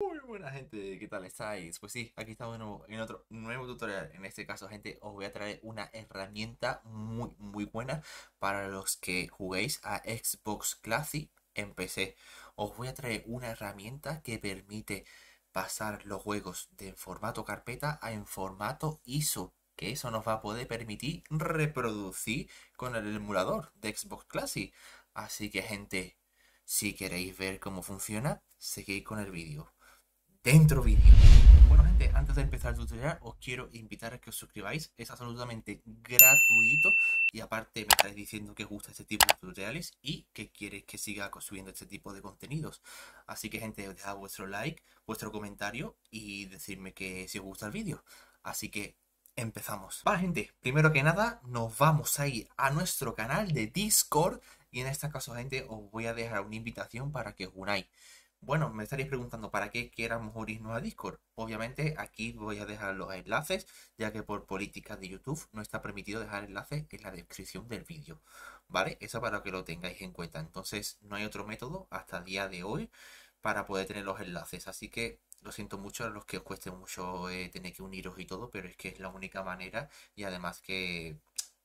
Muy buena gente, ¿qué tal estáis? Pues sí, aquí estamos en otro nuevo tutorial. En este caso, gente, os voy a traer una herramienta muy, muy buena para los que juguéis a Xbox Classic en PC. Os voy a traer una herramienta que permite pasar los juegos de formato carpeta a en formato ISO que eso nos va a poder permitir reproducir con el emulador de Xbox Classic. Así que gente, si queréis ver cómo funciona, seguid con el vídeo dentro vídeo. Bueno gente, antes de empezar el tutorial os quiero invitar a que os suscribáis, es absolutamente gratuito y aparte me estáis diciendo que os gusta este tipo de tutoriales y que queréis que siga construyendo este tipo de contenidos. Así que gente, os dejad vuestro like, vuestro comentario y decirme que si os gusta el vídeo. Así que empezamos. Vale gente, primero que nada nos vamos a ir a nuestro canal de Discord y en este caso gente os voy a dejar una invitación para que os unáis. Bueno, me estaréis preguntando para qué queramos unirnos a Discord. Obviamente aquí voy a dejar los enlaces, ya que por políticas de YouTube no está permitido dejar enlaces en la descripción del vídeo. ¿Vale? Eso para que lo tengáis en cuenta. Entonces no hay otro método hasta el día de hoy para poder tener los enlaces. Así que lo siento mucho a los que os cueste mucho eh, tener que uniros y todo, pero es que es la única manera y además que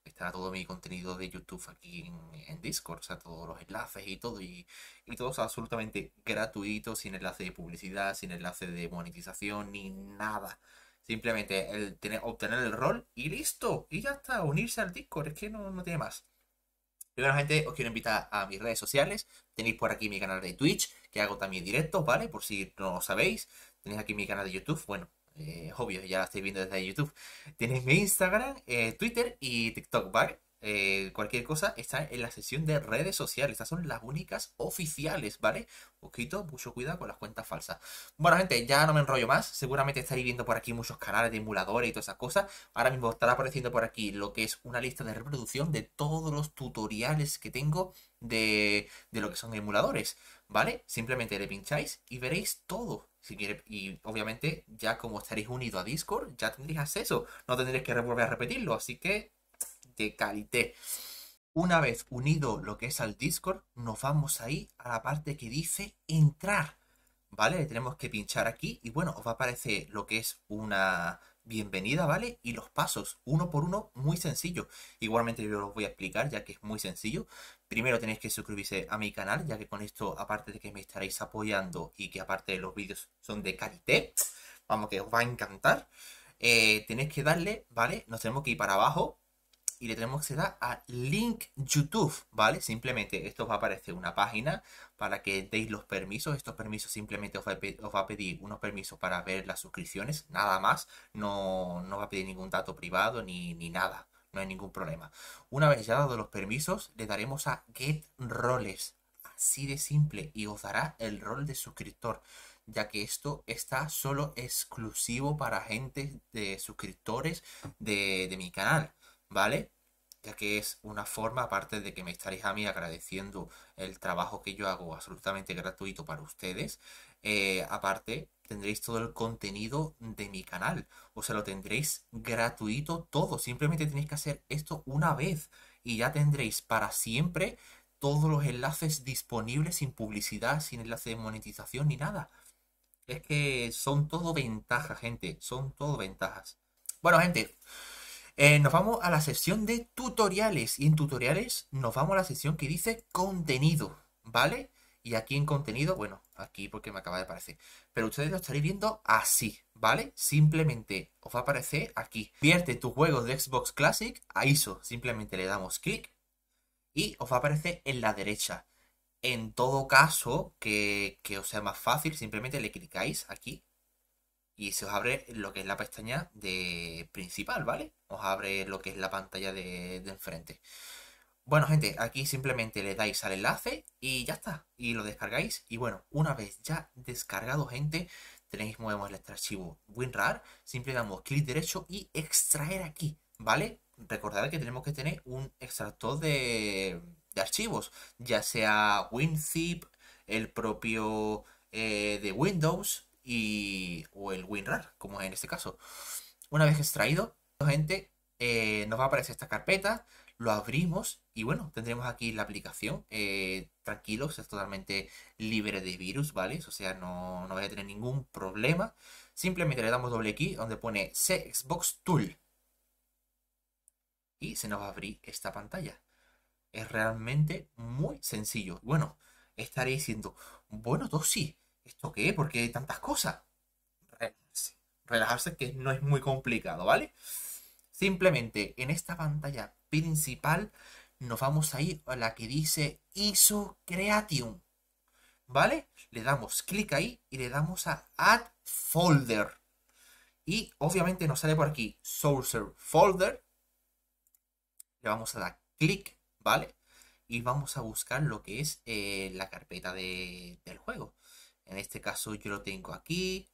Está todo mi contenido de YouTube aquí en, Discord, o sea, todos los enlaces y todo, y, y todo es absolutamente gratuito, sin enlace de publicidad, sin enlace de monetización, ni nada. Simplemente el obtener el rol y listo, y ya está, unirse al Discord, es que no, no tiene más. Primero, gente, os quiero invitar a mis redes sociales. Tenéis por aquí mi canal de Twitch, que hago también directos, ¿vale? Por si no lo sabéis. Tenéis aquí mi canal de YouTube. Bueno, eh, obvio, ya la estáis viendo desde YouTube. Tenéis mi Instagram, eh, Twitter y TikTok, ¿vale? Eh, cualquier cosa está en la sección de redes sociales. Estas son las únicas oficiales, ¿vale? Poquito, mucho cuidado con las cuentas falsas. Bueno, gente, ya no me enrollo más. Seguramente estaréis viendo por aquí muchos canales de emuladores y todas esas cosas. Ahora mismo estará apareciendo por aquí lo que es una lista de reproducción de todos los tutoriales que tengo de, de lo que son emuladores. ¿Vale? Simplemente le pincháis y veréis todo. Si y obviamente, ya como estaréis unido a Discord, ya tendréis acceso. No tendréis que volver a repetirlo. Así que, de calité. Una vez unido lo que es al Discord, nos vamos ahí a la parte que dice entrar. ¿Vale? Le tenemos que pinchar aquí y bueno, os va a aparecer lo que es una, bienvenida, ¿vale? Y los pasos, uno por uno, muy sencillo. Igualmente yo los voy a explicar ya que es muy sencillo. Primero tenéis que suscribirse a mi canal, ya que con esto, aparte de que me estaréis apoyando y que aparte de los vídeos son de calidad, vamos que os va a encantar, eh, tenéis que darle, ¿vale? Nos tenemos que ir para abajo, y le tenemos que dar a Link YouTube, ¿vale? Simplemente esto os va a aparecer una página para que deis los permisos. Estos permisos simplemente os va a pedir, unos permisos para ver las suscripciones, nada más. No, va a pedir ningún dato privado ni, nada. No hay ningún problema. Una vez ya dado los permisos, le daremos a Get Roles. Así de simple. Y os dará el rol de suscriptor ya que esto está solo exclusivo para gente de suscriptores de mi canal. ¿vale? Ya que es una forma, aparte de que me estaréis a mí agradeciendo el trabajo que yo hago absolutamente gratuito para ustedes, eh, aparte tendréis todo el contenido de mi canal. O sea, lo tendréis gratuito todo. Simplemente tenéis que hacer esto una vez y ya tendréis para siempre todos los enlaces disponibles sin publicidad, sin enlace de monetización ni nada. Es que son todo ventajas, gente. Son todo ventajas. Bueno, gente. Eh, nos vamos a la sección de tutoriales. Y en tutoriales nos vamos a la sección que dice contenido, ¿vale? Y aquí en contenido, bueno, aquí porque me acaba de aparecer. Pero ustedes lo estaréis viendo así, ¿vale? Simplemente os va a aparecer aquí. Vierte tus juegos de Xbox Classic a ISO. Simplemente le damos clic y os va a aparecer en la derecha. En todo caso, que, que os sea más fácil, simplemente le clicáis aquí y se os abre lo que es la pestaña de principal, ¿vale? Os abre lo que es la pantalla de, enfrente. Bueno, gente, aquí simplemente le dais al enlace y ya está. Y lo descargáis. Y bueno, una vez ya descargado, gente, tenéis, movemos el archivo WinRAR. simplemente damos clic derecho y extraer aquí, ¿vale? Recordad que tenemos que tener un extractor de, archivos, ya sea WinZip, el propio eh, de Windows, y, o el WinRAR, como es en este caso. Una vez extraído, gente, eh, nos va a aparecer esta carpeta, lo abrimos y bueno, tendremos aquí la aplicación. Eh, tranquilos, es totalmente libre de virus, ¿vale? O sea, no, no vais a tener ningún problema. Simplemente le damos doble clic donde pone Xbox Tool. Y se nos va a abrir esta pantalla. Es realmente muy sencillo. Bueno, estaré diciendo, bueno, sí ¿esto qué? porque hay tantas cosas? Relajarse. que no es muy complicado, ¿vale? Simplemente en esta pantalla principal nos vamos a ir a la que dice ISO Creation. ¿Vale? Le damos clic ahí y le damos a Add Folder. Y obviamente nos sale por aquí Sourcer Folder. Le vamos a dar clic, ¿vale? Y vamos a buscar lo que es eh, la carpeta del juego. En este caso yo lo tengo aquí.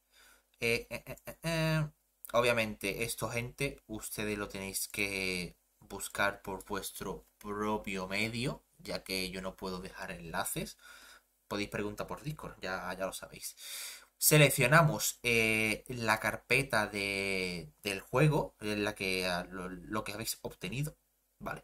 Eh, eh, eh, Obviamente esto gente ustedes lo tenéis que buscar por vuestro propio medio, ya que yo no puedo dejar enlaces. Podéis preguntar por Discord, ya, ya lo sabéis. Seleccionamos la carpeta del juego, en la que, lo, que habéis obtenido. Vale.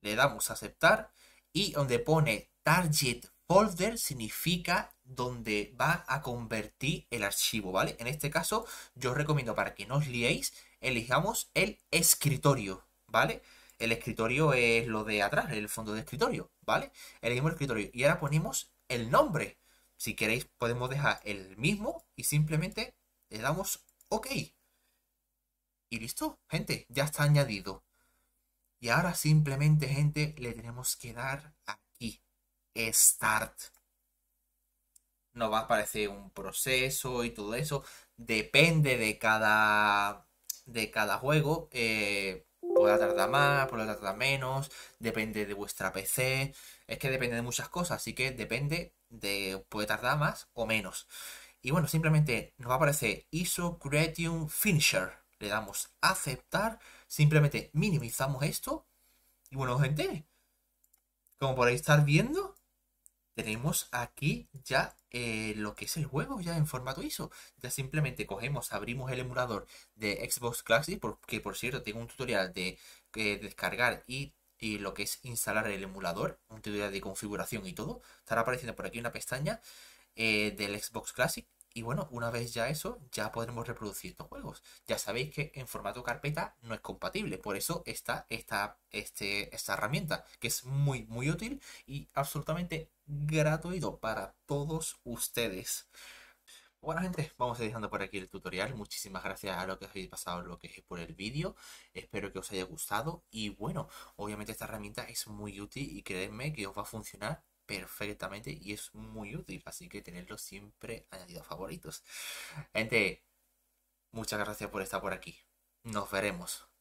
Le damos a aceptar y donde pone Target Folder significa donde va a convertir el archivo, ¿vale? En este caso, yo os recomiendo para que no os liéis, elijamos el escritorio, ¿vale? El escritorio es lo de atrás, el fondo de escritorio, ¿vale? Elegimos el escritorio y ahora ponemos el nombre. Si queréis, podemos dejar el mismo y simplemente le damos OK. Y listo, gente, ya está añadido. Y ahora simplemente, gente, le tenemos que dar aquí start. Nos va a aparecer un proceso y todo eso. Depende de cada, de cada juego. Eh, tardar más, puede tardar menos. Depende de vuestra PC. Es que depende de muchas cosas. Así que depende de... Puede tardar más o menos. Y bueno, simplemente nos va a aparecer ISO Creation Finisher. Le damos aceptar. Simplemente minimizamos esto. Y bueno, gente, como podéis estar viendo, tenemos aquí ya eh, lo que es el juego ya en formato ISO. Ya simplemente cogemos, abrimos el emulador de Xbox Classic, porque por cierto tengo un tutorial de descargar y, lo que es instalar el emulador, un tutorial de configuración y todo. Estará apareciendo por aquí una pestaña eh, del Xbox Classic. Y bueno, una vez ya eso, ya podremos reproducir estos juegos. Ya sabéis que en formato carpeta no es compatible, por eso está esta, este, esta herramienta, que es muy, muy útil y absolutamente gratuito para todos ustedes. Bueno gente, vamos a ir dejando por aquí el tutorial. Muchísimas gracias a lo que habéis pasado, lo que es por el vídeo. Espero que os haya gustado. Y bueno, obviamente esta herramienta es muy útil y creedme que os va a funcionar perfectamente y es muy útil, así que tenerlo siempre añadido a favoritos. Gente, muchas gracias por estar por aquí. Nos veremos.